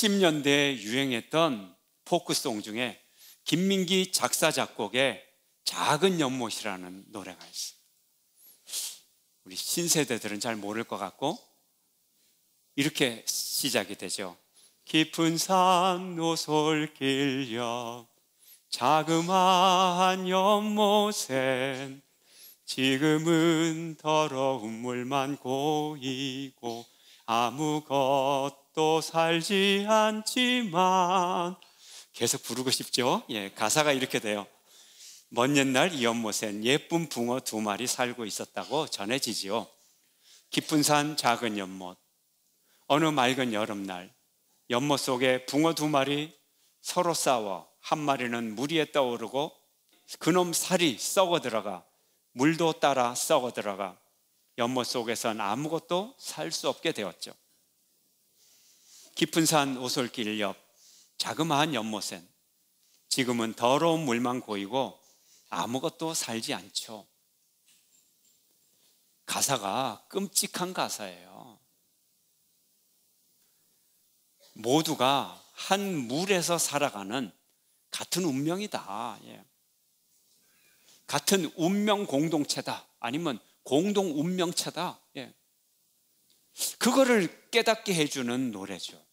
80년대에 유행했던 포크송 중에 김민기 작사 작곡의 작은 연못이라는 노래가 있어요. 우리 신세대들은 잘 모를 것 같고 이렇게 시작이 되죠. 깊은 산 노솔길 옆 자그마한 연못엔 지금은 더러운 물만 고이고 아무것 또 살지 않지만 계속 부르고 싶죠? 예, 가사가 이렇게 돼요. 먼 옛날 이연못엔 예쁜 붕어 두 마리 살고 있었다고 전해지지요. 깊은 산 작은 연못. 어느 맑은 여름날 연못 속에 붕어 두 마리 서로 싸워 한 마리는 물 위에 떠오르고 그놈 살이 썩어 들어가 물도 따라 썩어 들어가 연못 속에선 아무것도 살 수 없게 되었죠. 깊은 산 오솔길 옆 자그마한 연못엔 지금은 더러운 물만 고이고 아무것도 살지 않죠. 가사가 끔찍한 가사예요. 모두가 한 물에서 살아가는 같은 운명이다. 예. 같은 운명 공동체다. 아니면 공동 운명체다. 예. 그거를 깨닫게 해주는 노래죠.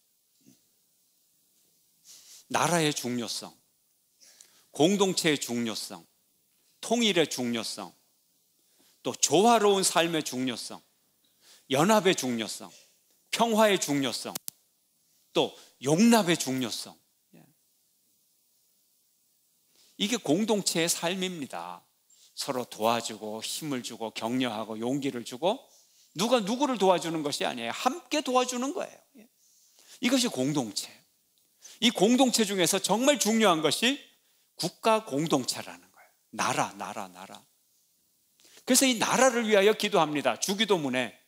나라의 중요성, 공동체의 중요성, 통일의 중요성, 또 조화로운 삶의 중요성, 연합의 중요성, 평화의 중요성, 또 용납의 중요성. 예. 이게 공동체의 삶입니다. 서로 도와주고 힘을 주고 격려하고 용기를 주고 누가 누구를 도와주는 것이 아니에요. 함께 도와주는 거예요. 예. 이것이 공동체예요. 이 공동체 중에서 정말 중요한 것이 국가 공동체라는 거예요. 나라, 나라, 나라. 그래서 이 나라를 위하여 기도합니다. 주기도문에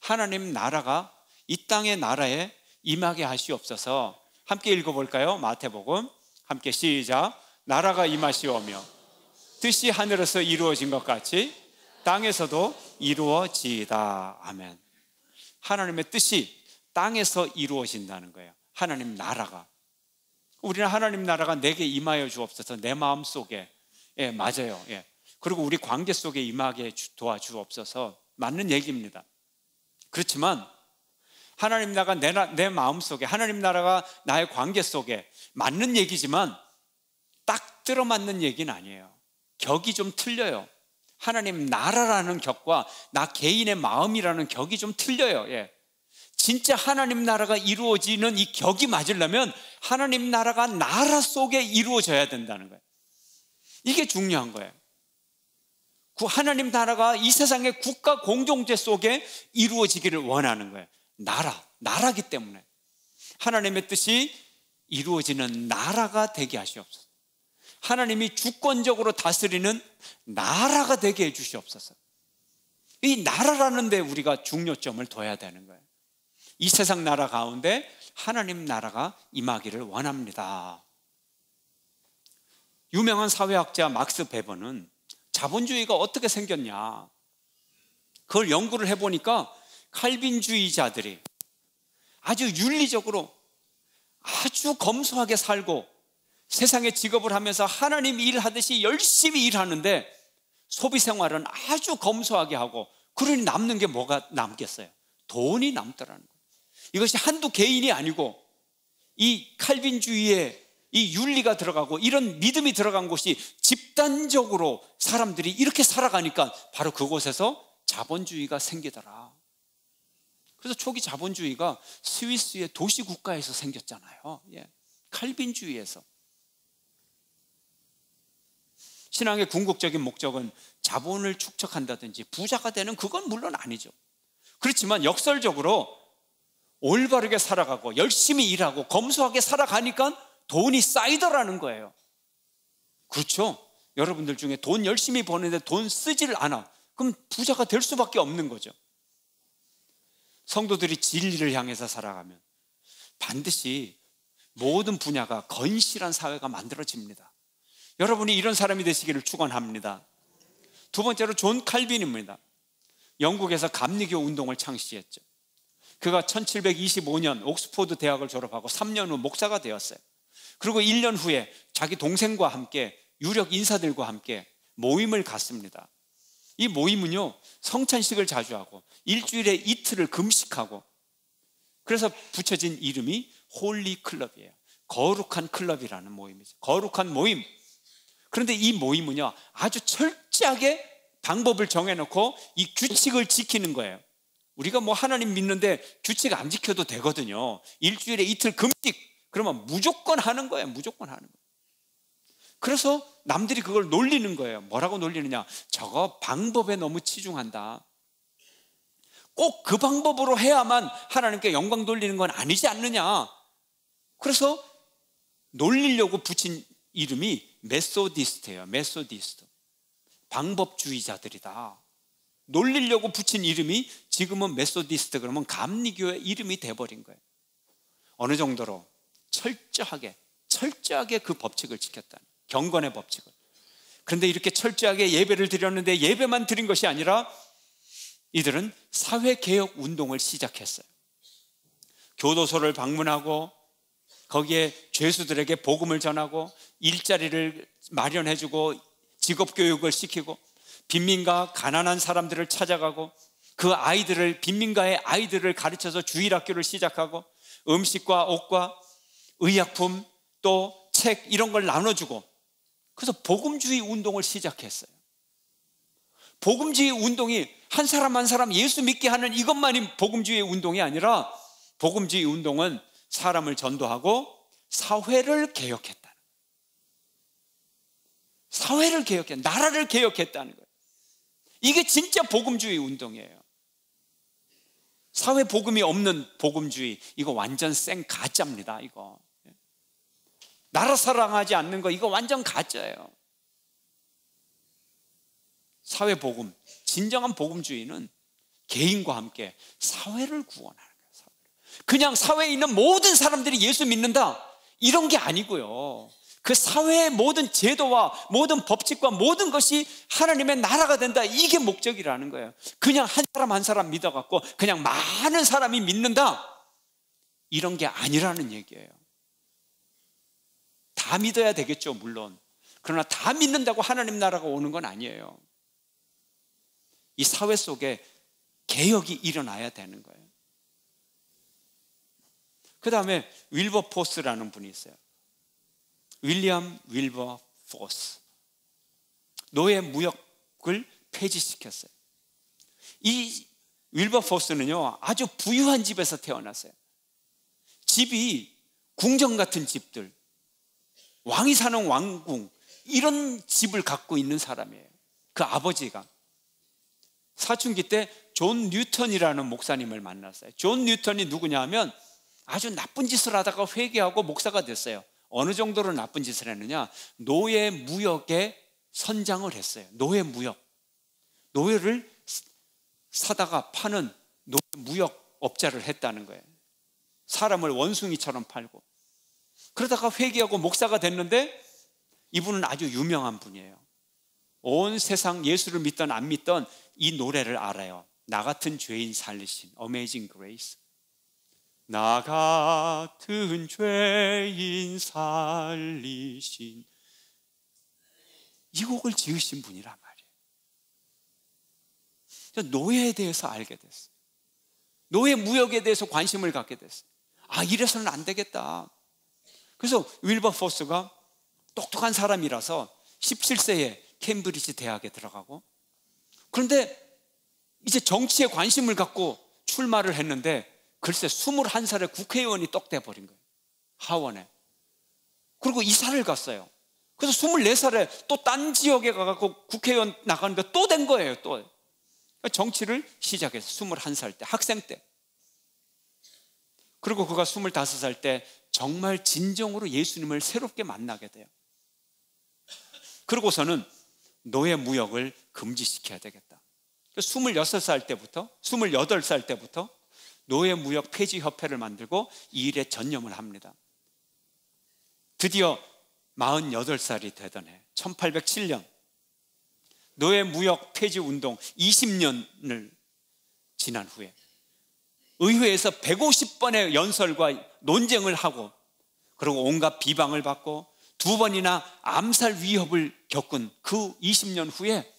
하나님 나라가 이 땅의 나라에 임하게 하시옵소서. 함께 읽어볼까요? 마태복음 함께 시작. 나라가 임하시오며 뜻이 하늘에서 이루어진 것 같이 땅에서도 이루어지다 아멘. 하나님의 뜻이 땅에서 이루어진다는 거예요. 하나님 나라가. 우리는 하나님 나라가 내게 임하여 주옵소서 내 마음 속에 예 맞아요 예 그리고 우리 관계 속에 임하게 도와주옵소서 맞는 얘기입니다 그렇지만 하나님 나라가 내, 내 마음 속에 하나님 나라가 나의 관계 속에 맞는 얘기지만 딱 들어맞는 얘기는 아니에요 격이 좀 틀려요 하나님 나라라는 격과 나 개인의 마음이라는 격이 좀 틀려요 예. 진짜 하나님 나라가 이루어지는 이 격이 맞으려면 하나님 나라가 나라 속에 이루어져야 된다는 거예요. 이게 중요한 거예요. 하나님 나라가 이 세상의 국가 공동체 속에 이루어지기를 원하는 거예요. 나라, 나라기 때문에. 하나님의 뜻이 이루어지는 나라가 되게 하시옵소서. 하나님이 주권적으로 다스리는 나라가 되게 해주시옵소서. 이 나라라는 데 우리가 중요점을 둬야 되는 거예요. 이 세상 나라 가운데 하나님 나라가 임하기를 원합니다. 유명한 사회학자 막스 베버는 자본주의가 어떻게 생겼냐 그걸 연구를 해보니까 칼빈주의자들이 아주 윤리적으로 아주 검소하게 살고 세상의 직업을 하면서 하나님 일하듯이 열심히 일하는데 소비 생활은 아주 검소하게 하고 그러니 남는 게 뭐가 남겠어요? 돈이 남더라는 거예요. 이것이 한두 개인이 아니고 이 칼빈주의에 이 윤리가 들어가고 이런 믿음이 들어간 곳이 집단적으로 사람들이 이렇게 살아가니까 바로 그곳에서 자본주의가 생기더라. 그래서 초기 자본주의가 스위스의 도시 국가에서 생겼잖아요. 예. 칼빈주의에서. 신앙의 궁극적인 목적은 자본을 축적한다든지 부자가 되는 그건 물론 아니죠. 그렇지만 역설적으로 올바르게 살아가고 열심히 일하고 검소하게 살아가니까 돈이 쌓이더라는 거예요. 그렇죠? 여러분들 중에 돈 열심히 버는데 돈 쓰지를 않아. 그럼 부자가 될 수밖에 없는 거죠. 성도들이 진리를 향해서 살아가면 반드시 모든 분야가 건실한 사회가 만들어집니다. 여러분이 이런 사람이 되시기를 축원합니다. 두 번째로 존 칼빈입니다. 영국에서 감리교 운동을 창시했죠. 그가 1725년 옥스포드 대학을 졸업하고 3년 후 목사가 되었어요. 그리고 1년 후에 자기 동생과 함께 유력 인사들과 함께 모임을 갖습니다. 이 모임은요, 성찬식을 자주 하고 일주일에 이틀을 금식하고 그래서 붙여진 이름이 홀리 클럽이에요. 거룩한 클럽이라는 모임이죠. 거룩한 모임. 그런데 이 모임은요, 아주 철저하게 방법을 정해놓고 이 규칙을 지키는 거예요. 우리가 뭐 하나님 믿는데 규칙 안 지켜도 되거든요. 일주일에 이틀 금식. 그러면 무조건 하는 거예요. 무조건 하는 거예요. 그래서 남들이 그걸 놀리는 거예요. 뭐라고 놀리느냐? 저거 방법에 너무 치중한다. 꼭 그 방법으로 해야만 하나님께 영광 돌리는 건 아니지 않느냐. 그래서 놀리려고 붙인 이름이 메소디스트예요. 메소디스트. 방법주의자들이다. 놀리려고 붙인 이름이 지금은 메소디스트 그러면 감리교의 이름이 돼버린 거예요. 어느 정도로 철저하게 철저하게 그 법칙을 지켰다는 경건의 법칙을. 그런데 이렇게 철저하게 예배를 드렸는데 예배만 드린 것이 아니라 이들은 사회개혁 운동을 시작했어요. 교도소를 방문하고 거기에 죄수들에게 복음을 전하고 일자리를 마련해주고 직업교육을 시키고 빈민가 가난한 사람들을 찾아가고 그 아이들을 빈민가의 아이들을 가르쳐서 주일학교를 시작하고 음식과 옷과 의약품 또 책 이런 걸 나눠주고 그래서 복음주의 운동을 시작했어요. 복음주의 운동이 한 사람 한 사람 예수 믿게 하는 이것만이 복음주의 운동이 아니라 복음주의 운동은 사람을 전도하고 사회를 개혁했다. 사회를 개혁했, 나라를 개혁했다는 거예요. 이게 진짜 복음주의 운동이에요. 사회 복음이 없는 복음주의 이거 완전 생 가짜입니다. 이거 나라 사랑하지 않는 거 이거 완전 가짜예요. 사회 복음 진정한 복음주의는 개인과 함께 사회를 구원하는 거예요. 그냥 사회에 있는 모든 사람들이 예수 믿는다 이런 게 아니고요. 그 사회의 모든 제도와 모든 법칙과 모든 것이 하나님의 나라가 된다. 이게 목적이라는 거예요. 그냥 한 사람 한 사람 믿어갖고 그냥 많은 사람이 믿는다. 이런 게 아니라는 얘기예요. 다 믿어야 되겠죠, 물론. 그러나 다 믿는다고 하나님 나라가 오는 건 아니에요. 이 사회 속에 개혁이 일어나야 되는 거예요. 그 다음에 윌버포스라는 분이 있어요. 윌리엄 윌버 포스. 노예 무역을 폐지시켰어요. 이 윌버 포스는요, 아주 부유한 집에서 태어났어요. 집이 궁정 같은 집들, 왕이 사는 왕궁, 이런 집을 갖고 있는 사람이에요. 그 아버지가. 사춘기 때 존 뉴턴이라는 목사님을 만났어요. 존 뉴턴이 누구냐 하면 아주 나쁜 짓을 하다가 회개하고 목사가 됐어요. 어느 정도로 나쁜 짓을 했느냐? 노예 무역에 선장을 했어요. 노예 무역. 노예를 사다가 파는 노예 무역 업자를 했다는 거예요. 사람을 원숭이처럼 팔고. 그러다가 회개하고 목사가 됐는데 이분은 아주 유명한 분이에요. 온 세상 예수를 믿던 안 믿던 이 노래를 알아요. 나 같은 죄인 살리신 어메이징 그 n 이스 나 같은 죄인 살리신 이 곡을 지으신 분이란 말이에요. 노예에 대해서 알게 됐어요. 노예 무역에 대해서 관심을 갖게 됐어요. 아, 이래서는 안 되겠다. 그래서 윌버포스가 똑똑한 사람이라서 17세에 캠브리지 대학에 들어가고 그런데 이제 정치에 관심을 갖고 출마를 했는데 글쎄 2 1살에 국회의원이 떡 돼버린 거예요. 하원에. 그리고 이사를 갔어요. 그래서 24살에 또 딴 지역에 가서 국회의원 나가는데 또된 거예요, 또. 정치를 시작해서 21살 때, 학생 때. 그리고 그가 25살 때 정말 진정으로 예수님을 새롭게 만나게 돼요. 그러고서는 노예 무역을 금지시켜야 되겠다. 26살 때부터, 28살 때부터 노예 무역 폐지 협회를 만들고 이 일에 전념을 합니다. 드디어 48살이 되던 해 1807년 노예 무역 폐지 운동 20년을 지난 후에 의회에서 150번의 연설과 논쟁을 하고 그리고 온갖 비방을 받고 두 번이나 암살 위협을 겪은 그 20년 후에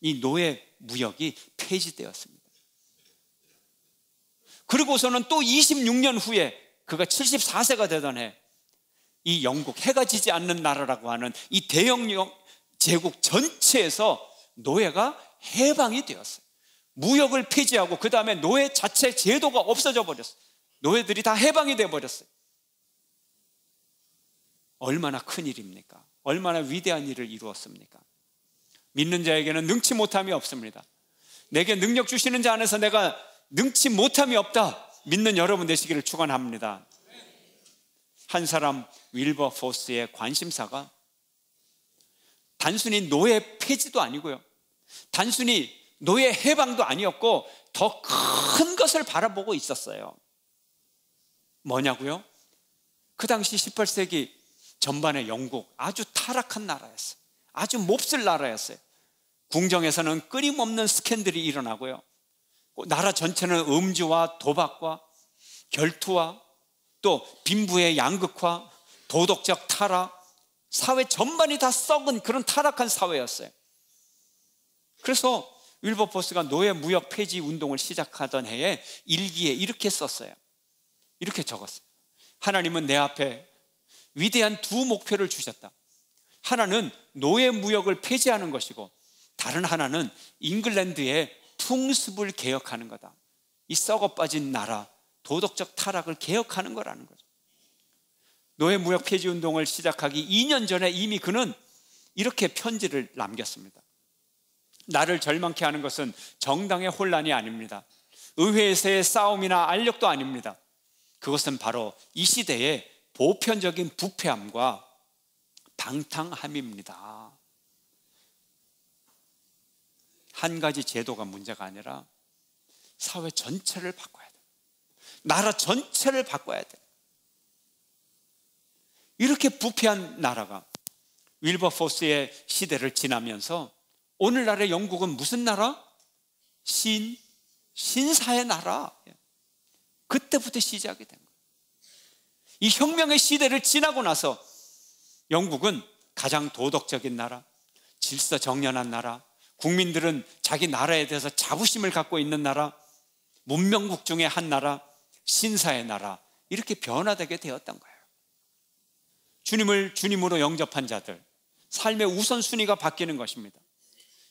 이 노예 무역이 폐지되었습니다. 그리고서는 또 26년 후에 그가 74세가 되던 해 이 영국 해가 지지 않는 나라라고 하는 이 대영 제국 전체에서 노예가 해방이 되었어요. 무역을 폐지하고 그 다음에 노예 자체 제도가 없어져 버렸어요. 노예들이 다 해방이 되어 버렸어요. 얼마나 큰 일입니까? 얼마나 위대한 일을 이루었습니까? 믿는 자에게는 능치 못함이 없습니다. 내게 능력 주시는 자 안에서 내가 능치 못함이 없다 믿는 여러분 되시기를 축원합니다. 한 사람 윌버 포스의 관심사가 단순히 노예 폐지도 아니고요. 단순히 노예 해방도 아니었고 더 큰 것을 바라보고 있었어요. 뭐냐고요? 그 당시 18세기 전반의 영국 아주 타락한 나라였어요. 아주 몹쓸 나라였어요. 궁정에서는 끊임없는 스캔들이 일어나고요. 어, 나라 전체는 음주와 도박과 결투와 또 빈부의 양극화, 도덕적 타락, 사회 전반이 다 썩은 그런 타락한 사회였어요. 그래서 윌버포스가 노예 무역 폐지 운동을 시작하던 해에 일기에 이렇게 썼어요. 이렇게 적었어요. 하나님은 내 앞에 위대한 두 목표를 주셨다. 하나는 노예 무역을 폐지하는 것이고 다른 하나는 잉글랜드의 풍습을 개혁하는 거다. 이 썩어 빠진 나라, 도덕적 타락을 개혁하는 거라는 거죠. 노예 무역 폐지 운동을 시작하기 2년 전에 이미 그는 이렇게 편지를 남겼습니다. 나를 절망케 하는 것은 정당의 혼란이 아닙니다. 의회에서의 싸움이나 알력도 아닙니다. 그것은 바로 이 시대의 보편적인 부패함과 방탕함입니다. 한 가지 제도가 문제가 아니라 사회 전체를 바꿔야 돼. 나라 전체를 바꿔야 돼. 이렇게 부패한 나라가 윌버포스의 시대를 지나면서 오늘날의 영국은 무슨 나라? 신, 신사의 나라. 그때부터 시작이 된 거예요. 이 혁명의 시대를 지나고 나서 영국은 가장 도덕적인 나라, 질서 정연한 나라, 국민들은 자기 나라에 대해서 자부심을 갖고 있는 나라, 문명국 중의 한 나라, 신사의 나라, 이렇게 변화되게 되었던 거예요. 주님을 주님으로 영접한 자들, 삶의 우선순위가 바뀌는 것입니다.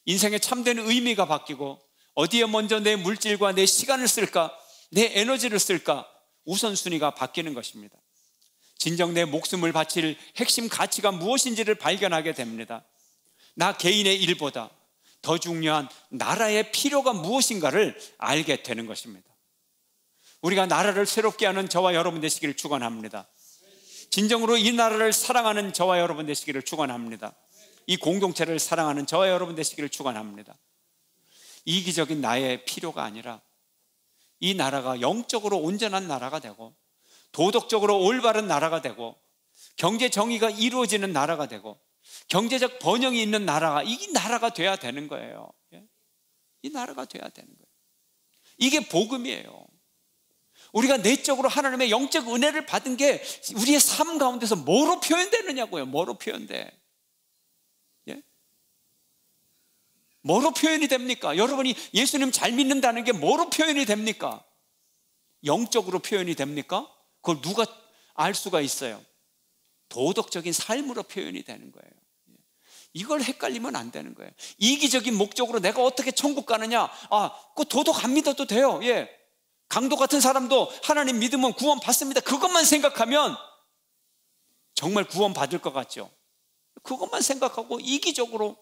인생의 참된 의미가 바뀌고, 어디에 먼저 내 물질과 내 시간을 쓸까, 내 에너지를 쓸까, 우선순위가 바뀌는 것입니다. 진정 내 목숨을 바칠 핵심 가치가 무엇인지를 발견하게 됩니다. 나 개인의 일보다 더 중요한 나라의 필요가 무엇인가를 알게 되는 것입니다. 우리가 나라를 새롭게 하는 저와 여러분 되시기를 축원합니다. 진정으로 이 나라를 사랑하는 저와 여러분 되시기를 축원합니다. 이 공동체를 사랑하는 저와 여러분 되시기를 축원합니다. 이기적인 나의 필요가 아니라 이 나라가 영적으로 온전한 나라가 되고 도덕적으로 올바른 나라가 되고 경제 정의가 이루어지는 나라가 되고 경제적 번영이 있는 나라가 이 나라가 돼야 되는 거예요. 예? 이 나라가 돼야 되는 거예요. 이게 복음이에요. 우리가 내적으로 하나님의 영적 은혜를 받은 게 우리의 삶 가운데서 뭐로 표현되느냐고요. 뭐로 표현돼? 예? 뭐로 표현이 됩니까? 여러분이 예수님 잘 믿는다는 게 뭐로 표현이 됩니까? 영적으로 표현이 됩니까? 그걸 누가 알 수가 있어요? 도덕적인 삶으로 표현이 되는 거예요. 이걸 헷갈리면 안 되는 거예요. 이기적인 목적으로 내가 어떻게 천국 가느냐? 아, 그 도덕 안 믿어도 돼요. 예. 강도 같은 사람도 하나님 믿으면 구원 받습니다. 그것만 생각하면 정말 구원 받을 것 같죠. 그것만 생각하고 이기적으로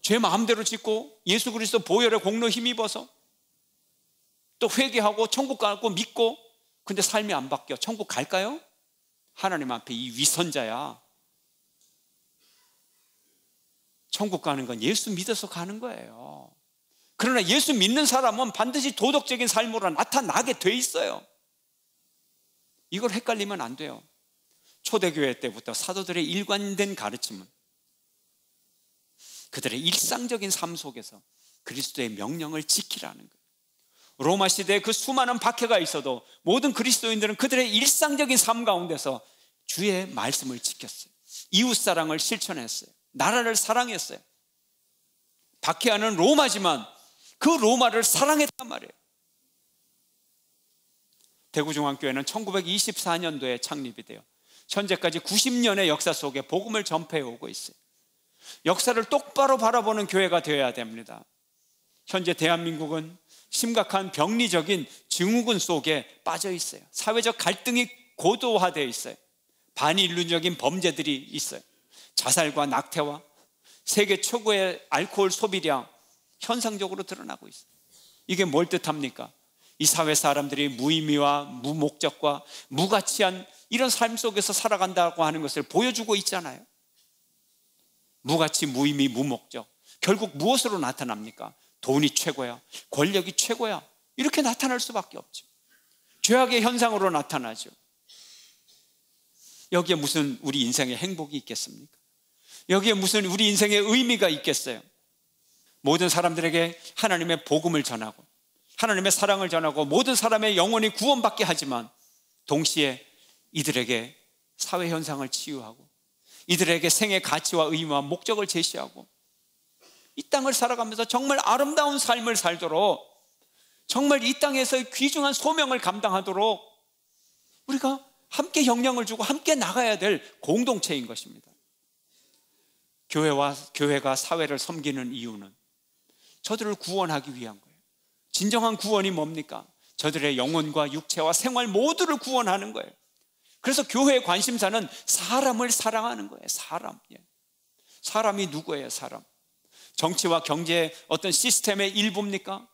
죄 마음대로 짓고 예수 그리스도 보혈의 공로 힘입어서 또 회개하고 천국 가고 믿고 근데 삶이 안 바뀌어. 천국 갈까요? 하나님 앞에 이 위선자야. 천국 가는 건 예수 믿어서 가는 거예요. 그러나 예수 믿는 사람은 반드시 도덕적인 삶으로 나타나게 돼 있어요. 이걸 헷갈리면 안 돼요. 초대교회 때부터 사도들의 일관된 가르침은 그들의 일상적인 삶 속에서 그리스도의 명령을 지키라는 거예요. 로마 시대에 그 수많은 박해가 있어도 모든 그리스도인들은 그들의 일상적인 삶 가운데서 주의 말씀을 지켰어요. 이웃 사랑을 실천했어요. 나라를 사랑했어요. 박해하는 로마지만 그 로마를 사랑했단 말이에요. 대구중앙교회는 1924년도에 창립이 돼요. 현재까지 90년의 역사 속에 복음을 전파해 오고 있어요. 역사를 똑바로 바라보는 교회가 되어야 됩니다. 현재 대한민국은 심각한 병리적인 증후군 속에 빠져 있어요. 사회적 갈등이 고도화되어 있어요. 반인륜적인 범죄들이 있어요. 자살과 낙태와 세계 최고의 알코올 소비량 현상적으로 드러나고 있어요. 이게 뭘 뜻합니까? 이 사회 사람들이 무의미와 무목적과 무가치한 이런 삶 속에서 살아간다고 하는 것을 보여주고 있잖아요. 무가치, 무의미, 무목적. 결국 무엇으로 나타납니까? 돈이 최고야. 권력이 최고야. 이렇게 나타날 수밖에 없죠. 죄악의 현상으로 나타나죠. 여기에 무슨 우리 인생의 행복이 있겠습니까? 여기에 무슨 우리 인생의 의미가 있겠어요? 모든 사람들에게 하나님의 복음을 전하고 하나님의 사랑을 전하고 모든 사람의 영혼이 구원받게 하지만 동시에 이들에게 사회 현상을 치유하고 이들에게 생의 가치와 의미와 목적을 제시하고 이 땅을 살아가면서 정말 아름다운 삶을 살도록 정말 이 땅에서의 귀중한 소명을 감당하도록 우리가 함께 영향을 주고 함께 나가야 될 공동체인 것입니다. 교회와 교회가 사회를 섬기는 이유는 저들을 구원하기 위한 거예요. 진정한 구원이 뭡니까? 저들의 영혼과 육체와 생활 모두를 구원하는 거예요. 그래서 교회의 관심사는 사람을 사랑하는 거예요. 사람. 예. 사람이 누구예요, 사람? 정치와 경제 어떤 시스템의 일부입니까?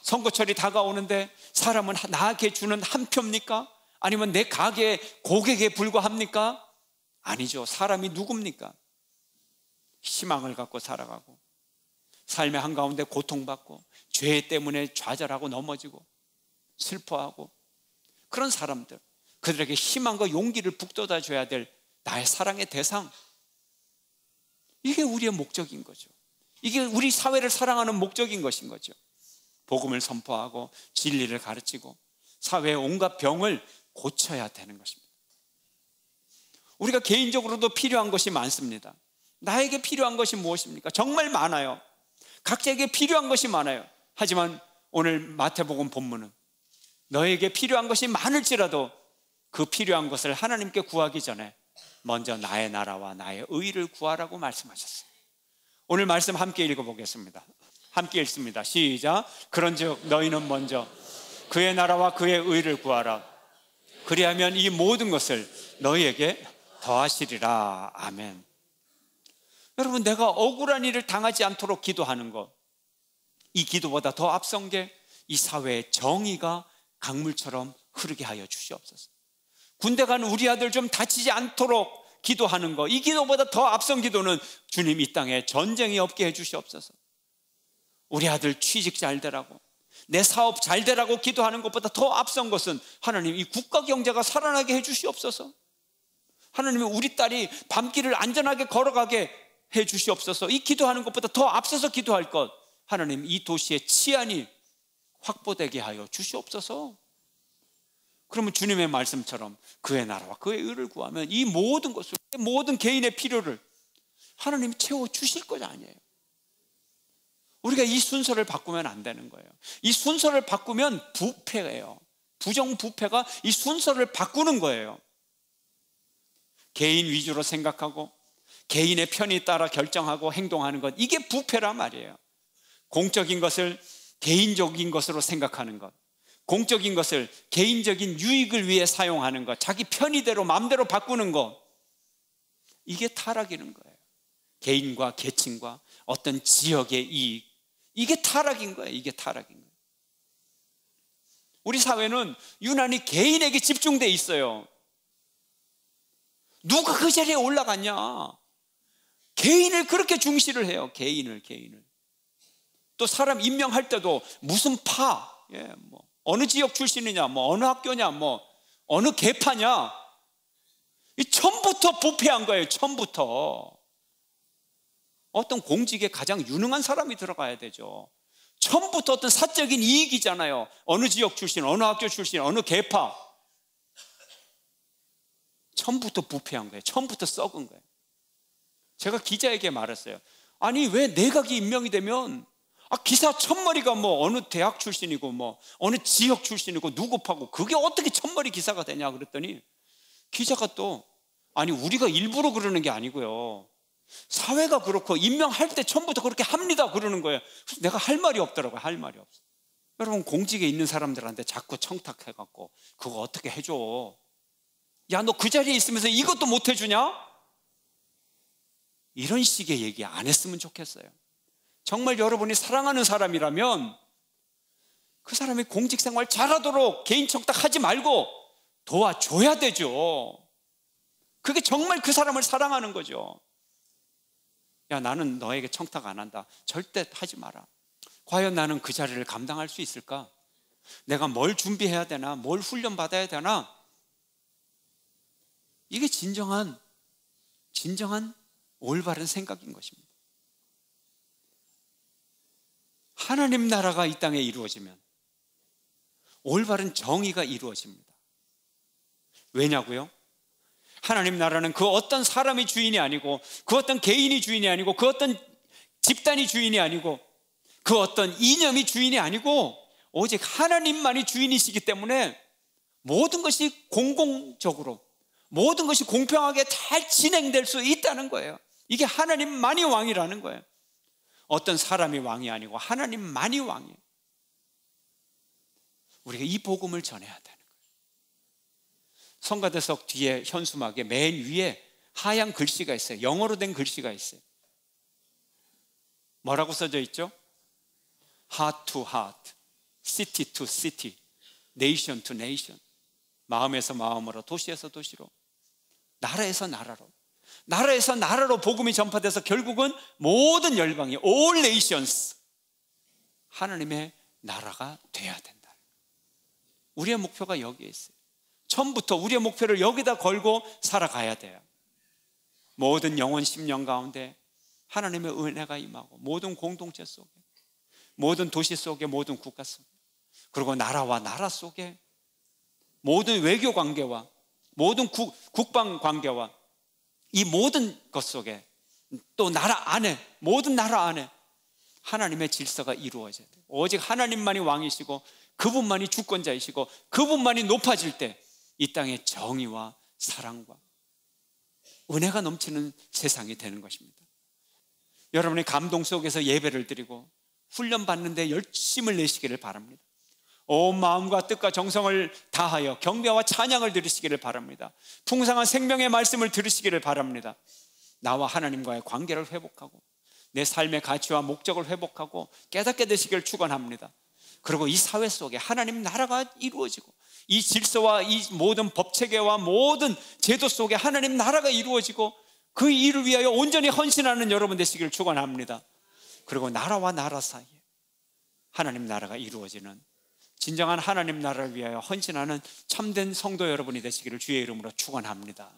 선거철이 다가오는데 사람은 나에게 주는 한 표입니까? 아니면 내 가게의 고객에 불과합니까? 아니죠. 사람이 누굽니까? 희망을 갖고 살아가고 삶의 한가운데 고통받고 죄 때문에 좌절하고 넘어지고 슬퍼하고 그런 사람들 그들에게 희망과 용기를 북돋아 줘야 될 나의 사랑의 대상 이게 우리의 목적인 거죠. 이게 우리 사회를 사랑하는 목적인 것인 거죠. 복음을 선포하고 진리를 가르치고 사회의 온갖 병을 고쳐야 되는 것입니다. 우리가 개인적으로도 필요한 것이 많습니다. 나에게 필요한 것이 무엇입니까? 정말 많아요. 각자에게 필요한 것이 많아요. 하지만 오늘 마태복음 본문은 너에게 필요한 것이 많을지라도 그 필요한 것을 하나님께 구하기 전에 먼저 나의 나라와 나의 의를 구하라고 말씀하셨어요. 오늘 말씀 함께 읽어보겠습니다. 함께 읽습니다. 시작. 그런즉 너희는 먼저 그의 나라와 그의 의를 구하라. 그리하면 이 모든 것을 너희에게 더하시리라. 아멘. 여러분, 내가 억울한 일을 당하지 않도록 기도하는 것. 이 기도보다 더 앞선 게 이 사회의 정의가 강물처럼 흐르게 하여 주시옵소서. 군대 가는 우리 아들 좀 다치지 않도록 기도하는 것. 이 기도보다 더 앞선 기도는 주님 이 땅에 전쟁이 없게 해 주시옵소서. 우리 아들 취직 잘 되라고. 내 사업 잘 되라고 기도하는 것보다 더 앞선 것은 하나님 이 국가 경제가 살아나게 해 주시옵소서. 하나님이 우리 딸이 밤길을 안전하게 걸어가게 해 주시옵소서. 이 기도하는 것보다 더 앞서서 기도할 것. 하나님 이 도시의 치안이 확보되게 하여 주시옵소서. 그러면 주님의 말씀처럼 그의 나라와 그의 의를 구하면 이 모든 것을 모든 개인의 필요를 하나님이 채워 주실 것 아니에요. 우리가 이 순서를 바꾸면 안 되는 거예요. 이 순서를 바꾸면 부패예요. 부정부패가 이 순서를 바꾸는 거예요. 개인 위주로 생각하고 개인의 편에 따라 결정하고 행동하는 것 이게 부패란 말이에요. 공적인 것을 개인적인 것으로 생각하는 것. 공적인 것을 개인적인 유익을 위해 사용하는 것, 자기 편의대로 마음대로 바꾸는 것. 이게 타락이는 거예요. 개인과 계층과 어떤 지역의 이익. 이게 타락인 거예요. 이게 타락인 거예요. 우리 사회는 유난히 개인에게 집중돼 있어요. 누가 그 자리에 올라갔냐? 개인을 그렇게 중시를 해요. 개인을, 개인을. 또 사람 임명할 때도 무슨 파, 예, 뭐, 어느 지역 출신이냐, 뭐, 어느 학교냐, 뭐, 어느 개파냐. 이 처음부터 부패한 거예요, 처음부터. 어떤 공직에 가장 유능한 사람이 들어가야 되죠. 처음부터 어떤 사적인 이익이잖아요. 어느 지역 출신, 어느 학교 출신, 어느 개파. 처음부터 부패한 거예요. 처음부터 썩은 거예요. 제가 기자에게 말했어요. 아니 왜 내각이 네 임명이 되면 아, 기사 첫머리가 뭐 어느 대학 출신이고 뭐 어느 지역 출신이고 누구 파고 그게 어떻게 첫머리 기사가 되냐 그랬더니 기자가 또 아니 우리가 일부러 그러는 게 아니고요. 사회가 그렇고 임명할 때 처음부터 그렇게 합니다 그러는 거예요. 내가 할 말이 없더라고요. 할 말이 없어. 여러분 공직에 있는 사람들한테 자꾸 청탁해 갖고 그거 어떻게 해 줘. 야 너 그 자리에 있으면서 이것도 못 해주냐? 이런 식의 얘기 안 했으면 좋겠어요. 정말 여러분이 사랑하는 사람이라면 그 사람이 공직생활 잘하도록 개인 청탁 하지 말고 도와줘야 되죠. 그게 정말 그 사람을 사랑하는 거죠. 야, 나는 너에게 청탁 안 한다. 절대 하지 마라. 과연 나는 그 자리를 감당할 수 있을까? 내가 뭘 준비해야 되나? 뭘 훈련받아야 되나? 이게 진정한, 진정한 올바른 생각인 것입니다. 하나님 나라가 이 땅에 이루어지면 올바른 정의가 이루어집니다. 왜냐고요? 하나님 나라는 그 어떤 사람이 주인이 아니고 그 어떤 개인이 주인이 아니고 그 어떤 집단이 주인이 아니고 그 어떤 이념이 주인이 아니고 오직 하나님만이 주인이시기 때문에 모든 것이 공공적으로 모든 것이 공평하게 잘 진행될 수 있다는 거예요. 이게 하나님만이 왕이라는 거예요. 어떤 사람이 왕이 아니고 하나님만이 왕이에요. 우리가 이 복음을 전해야 되는 거예요. 성가대석 뒤에 현수막에 맨 위에 하얀 글씨가 있어요. 영어로 된 글씨가 있어요. 뭐라고 써져 있죠? heart to heart, city to city, nation to nation. 마음에서 마음으로, 도시에서 도시로, 나라에서 나라로. 나라에서 나라로 복음이 전파돼서 결국은 모든 열방이 all nations 하나님의 나라가 돼야 된다. 우리의 목표가 여기에 있어요. 처음부터 우리의 목표를 여기다 걸고 살아가야 돼요. 모든 영혼 심령 가운데 하나님의 은혜가 임하고 모든 공동체 속에 모든 도시 속에 모든 국가 속에 그리고 나라와 나라 속에 모든 외교 관계와 모든 국, 국방 관계와 이 모든 것 속에 또 나라 안에 모든 나라 안에 하나님의 질서가 이루어져야 돼요. 오직 하나님만이 왕이시고 그분만이 주권자이시고 그분만이 높아질 때 이 땅의 정의와 사랑과 은혜가 넘치는 세상이 되는 것입니다. 여러분의 감동 속에서 예배를 드리고 훈련 받는데 열심을 내시기를 바랍니다. 온 마음과 뜻과 정성을 다하여 경배와 찬양을 들으시기를 바랍니다. 풍성한 생명의 말씀을 들으시기를 바랍니다. 나와 하나님과의 관계를 회복하고 내 삶의 가치와 목적을 회복하고 깨닫게 되시길 축원합니다. 그리고 이 사회 속에 하나님 나라가 이루어지고 이 질서와 이 모든 법 체계와 모든 제도 속에 하나님 나라가 이루어지고 그 일을 위하여 온전히 헌신하는 여러분 되시길 축원합니다. 그리고 나라와 나라 사이에 하나님 나라가 이루어지는 진정한 하나님 나라를 위하여 헌신하는 참된 성도 여러분이 되시기를 주의 이름으로 축원합니다.